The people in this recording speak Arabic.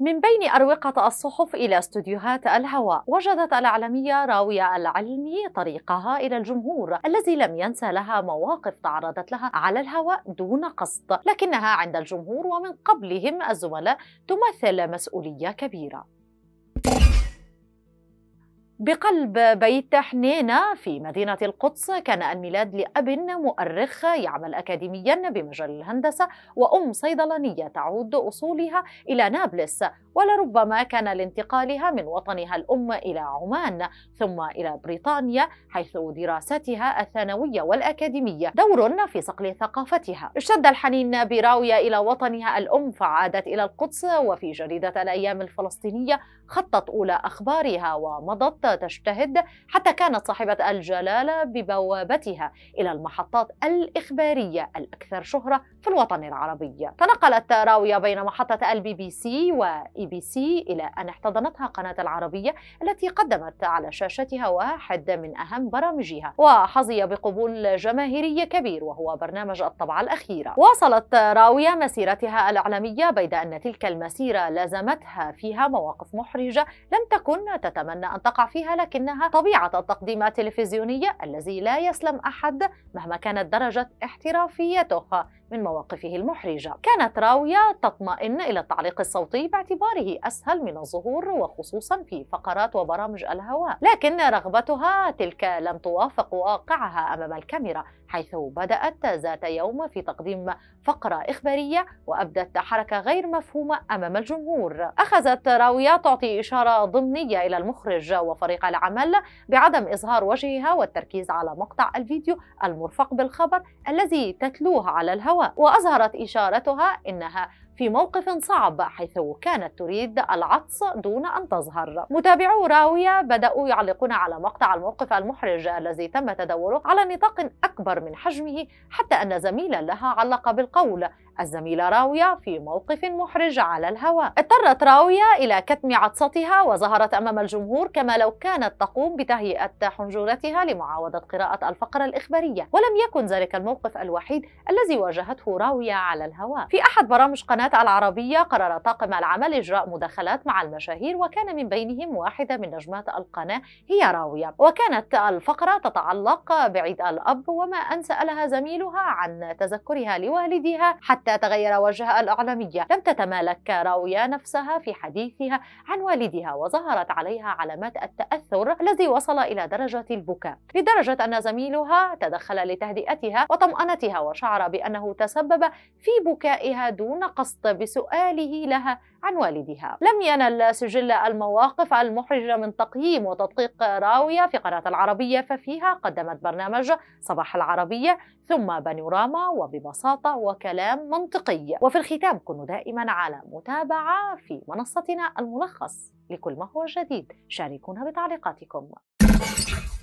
من بين أروقة الصحف إلى استوديوهات الهواء وجدت الإعلامية راوية العلمي طريقها إلى الجمهور الذي لم ينسى لها مواقف تعرضت لها على الهواء دون قصد لكنها عند الجمهور ومن قبلهم الزملاء تمثل مسؤولية كبيرة بقلب بيت حنينة في مدينة القدس كان الميلاد لأب مؤرخ يعمل أكاديميا بمجال الهندسة وأم صيدلانية تعود أصولها إلى نابلس ولربما كان لانتقالها من وطنها الأم إلى عمان ثم إلى بريطانيا حيث دراستها الثانوية والأكاديمية دور في صقل ثقافتها اشتد الحنين براوية إلى وطنها الأم فعادت إلى القدس وفي جريدة الأيام الفلسطينية خطت أولى أخبارها ومضت تجتهد حتى كانت صاحبة الجلالة ببوابتها إلى المحطات الإخبارية الأكثر شهرة في الوطن العربي تنقلت راوية بين محطة البي بي سي وإي بي سي إلى أن احتضنتها قناة العربية التي قدمت على شاشتها واحد من أهم برامجها وحظي بقبول جماهيري كبير وهو برنامج الطبعة الأخيرة واصلت راوية مسيرتها الإعلامية بيد أن تلك المسيرة لازمتها فيها مواقف محرجة لم تكن تتمنى أن تقع فيها لكنها طبيعة التقديم التلفزيونية الذي لا يسلم أحد مهما كانت درجة احترافيته من مواقفه المحرجة كانت راوية تطمئن إلى التعليق الصوتي باعتباره أسهل من الظهور وخصوصا في فقرات وبرامج الهواء لكن رغبتها تلك لم توافق واقعها أمام الكاميرا حيث بدأت ذات يوم في تقديم فقرة إخبارية وأبدت حركة غير مفهومة أمام الجمهور أخذت راوية تعطي إشارة ضمنية إلى المخرج وفريق فريق العمل بعدم إظهار وجهها والتركيز على مقطع الفيديو المرفق بالخبر الذي تتلوه على الهواء وأظهرت إشارتها إنها في موقف صعب حيث كانت تريد العطس دون أن تظهر متابعو راوية بدأوا يعلقون على مقطع الموقف المحرج الذي تم تداوله على نطاق أكبر من حجمه حتى أن زميلا لها علق بالقول الزميلة راوية في موقف محرج على الهواء اضطرت راوية إلى كتم عطستها وظهرت أمام الجمهور كما لو كانت تقوم بتهيئة حنجرتها لمعاوضة قراءة الفقرة الإخبارية ولم يكن ذلك الموقف الوحيد الذي واجهته راوية على الهواء في أحد برامج قناة العربية قرر طاقم العمل إجراء مداخلات مع المشاهير وكان من بينهم واحدة من نجمات القناة هي راوية وكانت الفقرة تتعلق بعيد الأب وما أن سألها زميلها عن تذكرها لوالدها حتى حتى تغير وجهها الإعلامية لم تتمالك راوية نفسها في حديثها عن والدها وظهرت عليها علامات التأثر الذي وصل إلى درجة البكاء لدرجة أن زميلها تدخل لتهدئتها وطمأنتها وشعر بأنه تسبب في بكائها دون قصد بسؤاله لها عن والدها لم ينل سجل المواقف المحرجة من تقييم وتدقيق راوية في قناة العربية ففيها قدمت برنامج صباح العربية ثم بانوراما وببساطة وكلام منطقي وفي الختام كنوا دائما على متابعة في منصتنا الملخص لكل ما هو جديد شاركونا بتعليقاتكم